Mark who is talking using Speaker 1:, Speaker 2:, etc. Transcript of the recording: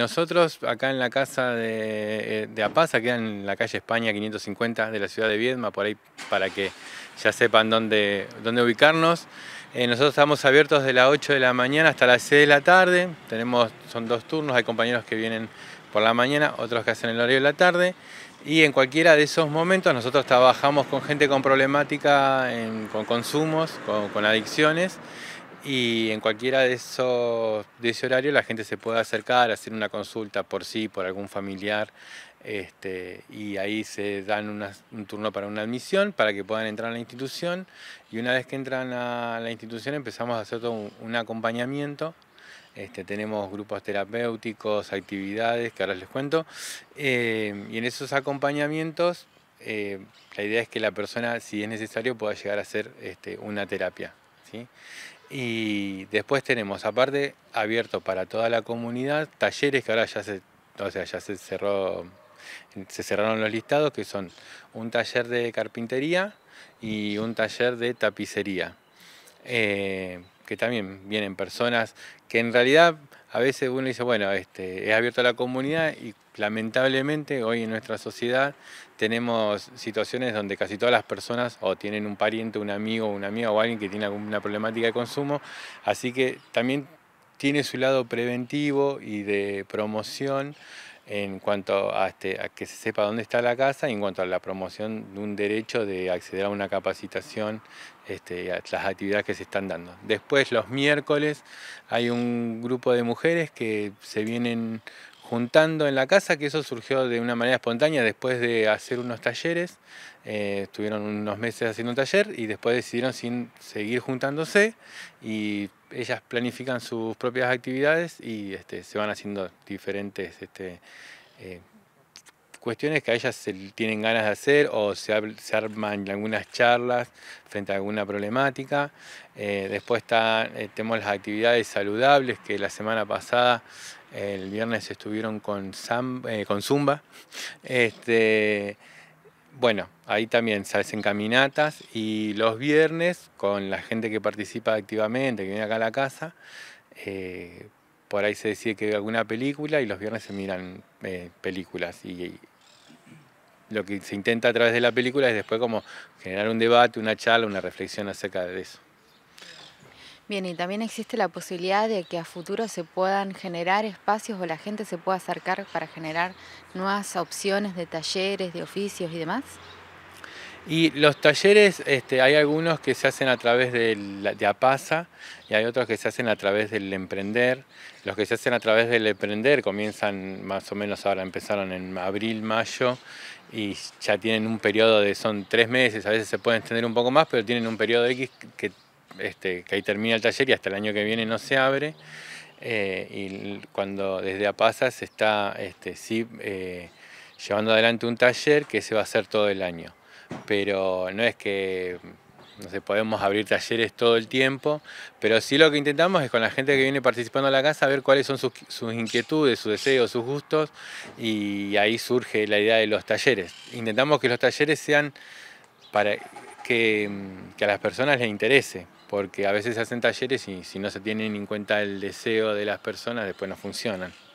Speaker 1: Nosotros acá en la casa de, eh, de que en la calle España 550 de la ciudad de Viedma, por ahí para que ya sepan dónde, dónde ubicarnos. Eh, nosotros estamos abiertos de las 8 de la mañana hasta las 6 de la tarde. Tenemos, son dos turnos, hay compañeros que vienen por la mañana, otros que hacen el horario de la tarde. Y en cualquiera de esos momentos nosotros trabajamos con gente con problemática, con consumos, con adicciones y en cualquiera de esos de ese horario la gente se puede acercar, hacer una consulta por sí, por algún familiar, este, y ahí se dan un turno para una admisión, para que puedan entrar a la institución, y una vez que entran a la institución empezamos a hacer todo un, acompañamiento. Este, tenemos grupos terapéuticos, actividades, que ahora les cuento, eh, y en esos acompañamientos eh, la idea es que la persona, si es necesario, pueda llegar a hacer este, una terapia. ¿sí? Y después tenemos, aparte, abierto para toda la comunidad, talleres que ahora ya se, ya se cerró, se cerraron los listados, que son un taller de carpintería y un taller de tapicería. Eh, que también vienen personas que en realidad a veces uno dice, bueno, este, es abierto a la comunidad y lamentablemente hoy en nuestra sociedad tenemos situaciones donde casi todas las personas o tienen un pariente, un amigo, una amiga o alguien que tiene alguna problemática de consumo, así que también tiene su lado preventivo y de promoción en cuanto este, a, que se sepa dónde está la casa y en cuanto a la promoción de un derecho de acceder a una capacitación este, a las actividades que se están dando. Después los miércoles hay un grupo de mujeres que se vienen juntando en la casa, que eso surgió de una manera espontánea después de hacer unos talleres. Eh, estuvieron unos meses haciendo un taller y después decidieron seguir juntándose y ellas planifican sus propias actividades y este, se van haciendo diferentes este, eh, cuestiones que a ellas tienen ganas de hacer o se, arman algunas charlas frente a alguna problemática. Eh, después está, eh, tenemos las actividades saludables que la semana pasada, el viernes, estuvieron con, eh, con Zumba. Este, bueno, ahí también se hacen caminatas y los viernes con la gente que participa activamente, que viene acá a la casa, por ahí se decide que ve alguna película y los viernes se miran películas y lo que se intenta a través de la película es después como generar un debate, una charla, una reflexión acerca de eso. Bien, y también existe la posibilidad de que a futuro se puedan generar espacios o la gente se pueda acercar para generar nuevas opciones de talleres, de oficios y demás. Y los talleres, este, hay algunos que se hacen a través de, APASA y hay otros que se hacen a través del emprender. Los que se hacen a través del emprender comienzan más o menos ahora, empezaron en abril, mayo y ya tienen un periodo de, son tres meses, a veces se pueden extender un poco más, pero tienen un periodo X que, este, que ahí termina el taller y hasta el año que viene no se abre. Eh, y cuando desde APASA se está este, sí, eh, llevando adelante un taller que se va a hacer todo el año pero no es que no sé, podemos abrir talleres todo el tiempo, pero sí lo que intentamos es con la gente que viene participando a la casa ver cuáles son sus, inquietudes, sus deseos, sus gustos, y ahí surge la idea de los talleres. Intentamos que los talleres sean para que, que a las personas les interese, porque a veces se hacen talleres y si no se tienen en cuenta el deseo de las personas, después no funcionan.